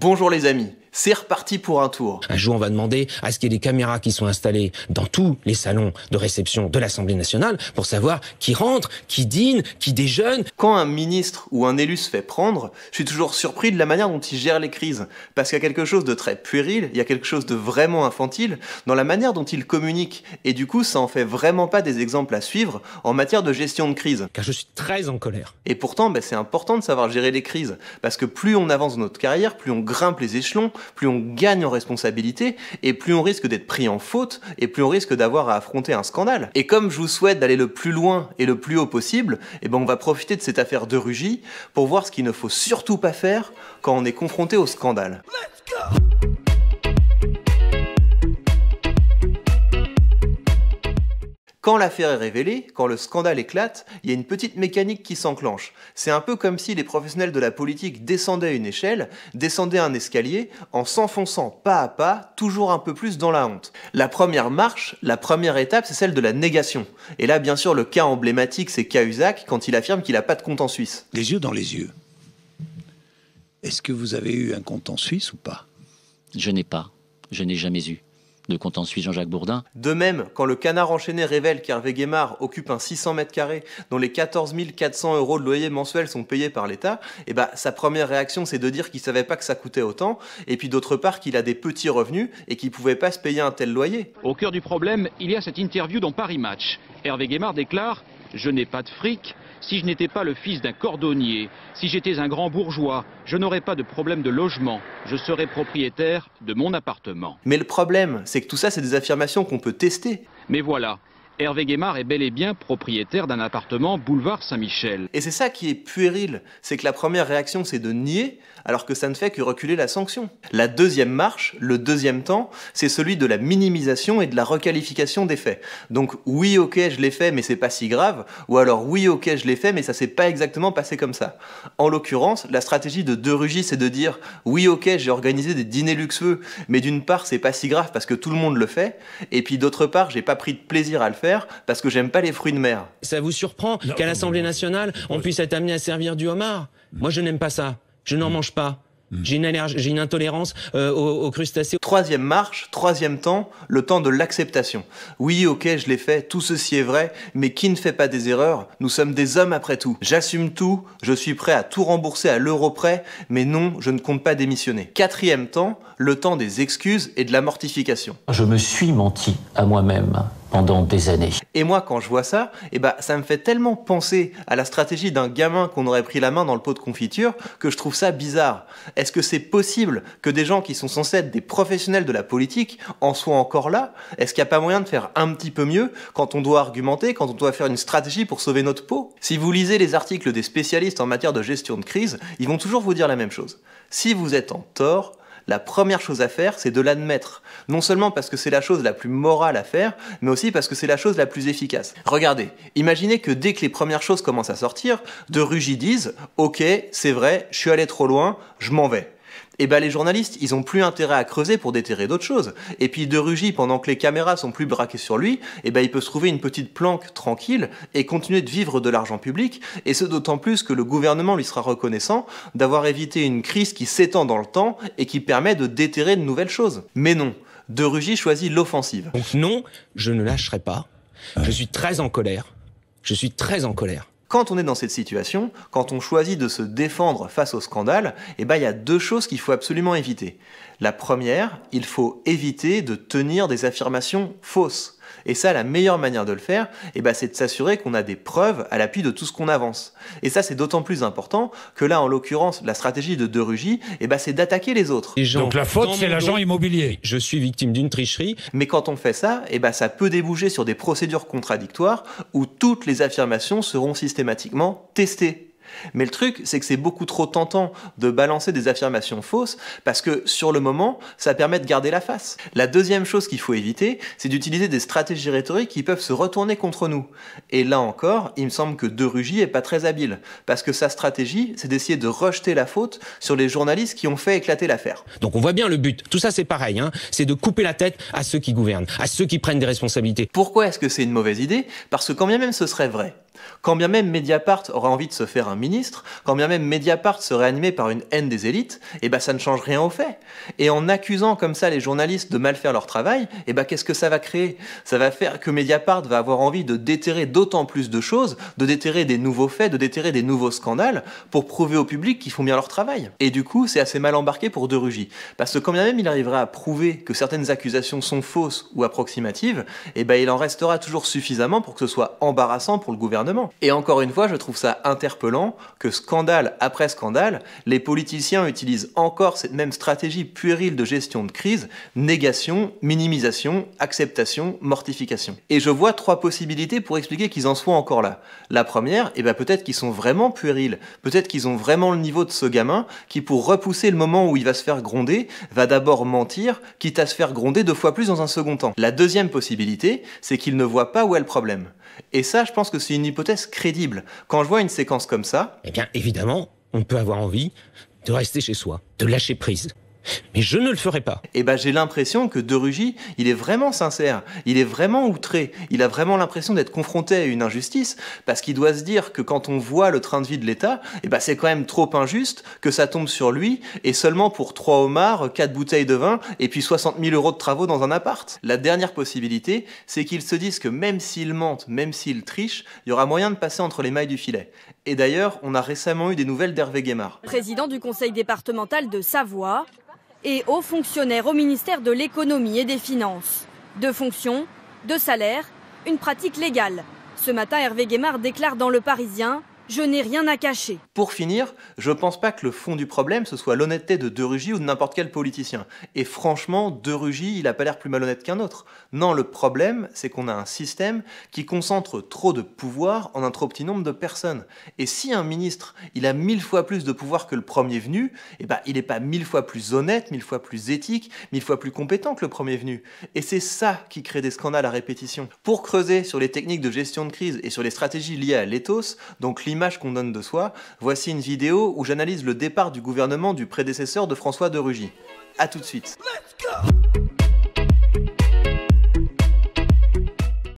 Bonjour les amis c'est reparti pour un tour. Un jour, on va demander à ce qu'il y ait des caméras qui sont installées dans tous les salons de réception de l'Assemblée nationale pour savoir qui rentre, qui dîne, qui déjeune. Quand un ministre ou un élu se fait prendre, je suis toujours surpris de la manière dont il gère les crises. Parce qu'il y a quelque chose de très puéril, il y a quelque chose de vraiment infantile dans la manière dont il communique. Et du coup, ça en fait vraiment pas des exemples à suivre en matière de gestion de crise. Car je suis très en colère. Et pourtant, ben, c'est important de savoir gérer les crises. Parce que plus on avance dans notre carrière, plus on grimpe les échelons, plus on gagne en responsabilité, et plus on risque d'être pris en faute, et plus on risque d'avoir à affronter un scandale. Et comme je vous souhaite d'aller le plus loin et le plus haut possible, eh ben on va profiter de cette affaire de rugie pour voir ce qu'il ne faut surtout pas faire quand on est confronté au scandale. Quand l'affaire est révélée, quand le scandale éclate, il y a une petite mécanique qui s'enclenche. C'est un peu comme si les professionnels de la politique descendaient une échelle, descendaient un escalier, en s'enfonçant pas à pas, toujours un peu plus dans la honte. La première marche, la première étape, c'est celle de la négation. Et là, bien sûr, le cas emblématique, c'est Cahuzac quand il affirme qu'il n'a pas de compte en Suisse. Les yeux dans les yeux. Est-ce que vous avez eu un compte en Suisse ou pas Je n'ai pas. Je n'ai jamais eu de suit Jean-Jacques Bourdin. De même, quand le canard enchaîné révèle qu'Hervé Guémard occupe un 600 mètres carrés dont les 14 400 euros de loyer mensuel sont payés par l'État, eh bah, sa première réaction c'est de dire qu'il savait pas que ça coûtait autant, et puis d'autre part qu'il a des petits revenus et qu'il pouvait pas se payer un tel loyer. Au cœur du problème, il y a cette interview dans Paris Match. Hervé Guémard déclare Je n'ai pas de fric, si je n'étais pas le fils d'un cordonnier, si j'étais un grand bourgeois, je n'aurais pas de problème de logement, je serais propriétaire de mon appartement. Mais le problème, c'est que tout ça, c'est des affirmations qu'on peut tester. Mais voilà, Hervé Guémard est bel et bien propriétaire d'un appartement boulevard Saint-Michel. Et c'est ça qui est puéril, c'est que la première réaction c'est de nier, alors que ça ne fait que reculer la sanction. La deuxième marche, le deuxième temps, c'est celui de la minimisation et de la requalification des faits. Donc oui ok je l'ai fait mais c'est pas si grave, ou alors oui ok je l'ai fait mais ça s'est pas exactement passé comme ça. En l'occurrence, la stratégie de De Rugy c'est de dire oui ok j'ai organisé des dîners luxueux, mais d'une part c'est pas si grave parce que tout le monde le fait, et puis d'autre part j'ai pas pris de plaisir à le faire, parce que j'aime pas les fruits de mer. Ça vous surprend qu'à l'Assemblée nationale, on puisse être amené à servir du homard Moi, je n'aime pas ça. Je n'en mm. mange pas. Mm. J'ai une allergie, j'ai une intolérance aux, euh, aux, crustacés. Troisième marche, troisième temps, le temps de l'acceptation. Oui, ok, je l'ai fait, tout ceci est vrai, mais qui ne fait pas des erreurs Nous sommes des hommes après tout. J'assume tout, je suis prêt à tout rembourser à l'euro près, mais non, je ne compte pas démissionner. Quatrième temps, le temps des excuses et de la mortification. Je me suis menti à moi-même pendant des années. Et moi, quand je vois ça, eh ben, ça me fait tellement penser à la stratégie d'un gamin qu'on aurait pris la main dans le pot de confiture que je trouve ça bizarre. Est-ce que c'est possible que des gens qui sont censés être des professionnels de la politique en soient encore là Est-ce qu'il n'y a pas moyen de faire un petit peu mieux quand on doit argumenter, quand on doit faire une stratégie pour sauver notre peau Si vous lisez les articles des spécialistes en matière de gestion de crise, ils vont toujours vous dire la même chose. Si vous êtes en tort, la première chose à faire, c'est de l'admettre. Non seulement parce que c'est la chose la plus morale à faire, mais aussi parce que c'est la chose la plus efficace. Regardez, imaginez que dès que les premières choses commencent à sortir, de Rugy disent « Ok, c'est vrai, je suis allé trop loin, je m'en vais » et eh ben les journalistes, ils ont plus intérêt à creuser pour déterrer d'autres choses. Et puis De Rugy, pendant que les caméras sont plus braquées sur lui, eh ben il peut se trouver une petite planque tranquille et continuer de vivre de l'argent public, et ce d'autant plus que le gouvernement lui sera reconnaissant d'avoir évité une crise qui s'étend dans le temps et qui permet de déterrer de nouvelles choses. Mais non, De Rugy choisit l'offensive. Donc non, je ne lâcherai pas. Je suis très en colère. Je suis très en colère. Quand on est dans cette situation, quand on choisit de se défendre face au scandale, eh ben, il y a deux choses qu'il faut absolument éviter. La première, il faut éviter de tenir des affirmations fausses. Et ça, la meilleure manière de le faire, eh ben, c'est de s'assurer qu'on a des preuves à l'appui de tout ce qu'on avance. Et ça, c'est d'autant plus important que là, en l'occurrence, la stratégie de De Rugy, eh ben, c'est d'attaquer les autres. Donc la faute, c'est l'agent immobilier. Je suis victime d'une tricherie. Mais quand on fait ça, eh ben, ça peut déboucher sur des procédures contradictoires où toutes les affirmations seront systématiquement testées mais le truc, c'est que c'est beaucoup trop tentant de balancer des affirmations fausses parce que sur le moment, ça permet de garder la face. La deuxième chose qu'il faut éviter, c'est d'utiliser des stratégies rhétoriques qui peuvent se retourner contre nous. Et là encore, il me semble que De Rugy est pas très habile parce que sa stratégie, c'est d'essayer de rejeter la faute sur les journalistes qui ont fait éclater l'affaire. Donc on voit bien le but. Tout ça, c'est pareil. Hein. c'est de couper la tête à ceux qui gouvernent, à ceux qui prennent des responsabilités. Pourquoi est-ce que c'est une mauvaise idée Parce que quand bien même ce serait vrai, quand bien même Mediapart aura envie de se faire un ministre, quand bien même Mediapart serait animé par une haine des élites, eh ben ça ne change rien au fait. Et en accusant comme ça les journalistes de mal faire leur travail, eh ben qu'est-ce que ça va créer Ça va faire que Mediapart va avoir envie de déterrer d'autant plus de choses, de déterrer des nouveaux faits, de déterrer des nouveaux scandales pour prouver au public qu'ils font bien leur travail. Et du coup, c'est assez mal embarqué pour De Rugy, parce que quand bien même il arrivera à prouver que certaines accusations sont fausses ou approximatives, eh ben il en restera toujours suffisamment pour que ce soit embarrassant pour le gouvernement et encore une fois, je trouve ça interpellant que scandale après scandale, les politiciens utilisent encore cette même stratégie puérile de gestion de crise, négation, minimisation, acceptation, mortification. Et je vois trois possibilités pour expliquer qu'ils en soient encore là. La première, eh ben, peut-être qu'ils sont vraiment puérils, peut-être qu'ils ont vraiment le niveau de ce gamin qui, pour repousser le moment où il va se faire gronder, va d'abord mentir, quitte à se faire gronder deux fois plus dans un second temps. La deuxième possibilité, c'est qu'ils ne voient pas où est le problème. Et ça, je pense que c'est une hypothèse crédible. Quand je vois une séquence comme ça... Eh bien, évidemment, on peut avoir envie de rester chez soi, de lâcher prise, mais je ne le ferai pas. Et eh ben j'ai l'impression que De Rugy, il est vraiment sincère, il est vraiment outré, il a vraiment l'impression d'être confronté à une injustice, parce qu'il doit se dire que quand on voit le train de vie de l'État, et eh ben c'est quand même trop injuste que ça tombe sur lui, et seulement pour 3 homards, 4 bouteilles de vin, et puis 60 000 euros de travaux dans un appart. La dernière possibilité, c'est qu'il se dise que même s'il mentent, même s'il triche, il y aura moyen de passer entre les mailles du filet. Et d'ailleurs, on a récemment eu des nouvelles d'Hervé Guémard. Président du conseil départemental de Savoie, et aux fonctionnaires au ministère de l'économie et des finances. Deux fonctions, de salaire, une pratique légale. Ce matin, Hervé Guémard déclare dans Le Parisien je n'ai rien à cacher. Pour finir, je pense pas que le fond du problème ce soit l'honnêteté de De Rugy ou de n'importe quel politicien. Et franchement, De Rugy, il a pas l'air plus malhonnête qu'un autre. Non, le problème, c'est qu'on a un système qui concentre trop de pouvoir en un trop petit nombre de personnes. Et si un ministre, il a mille fois plus de pouvoir que le premier venu, eh ben, il n'est pas mille fois plus honnête, mille fois plus éthique, mille fois plus compétent que le premier venu. Et c'est ça qui crée des scandales à répétition. Pour creuser sur les techniques de gestion de crise et sur les stratégies liées à l'éthos, donc qu'on donne de soi, voici une vidéo où j'analyse le départ du gouvernement du prédécesseur de François de Rugy. A tout de suite.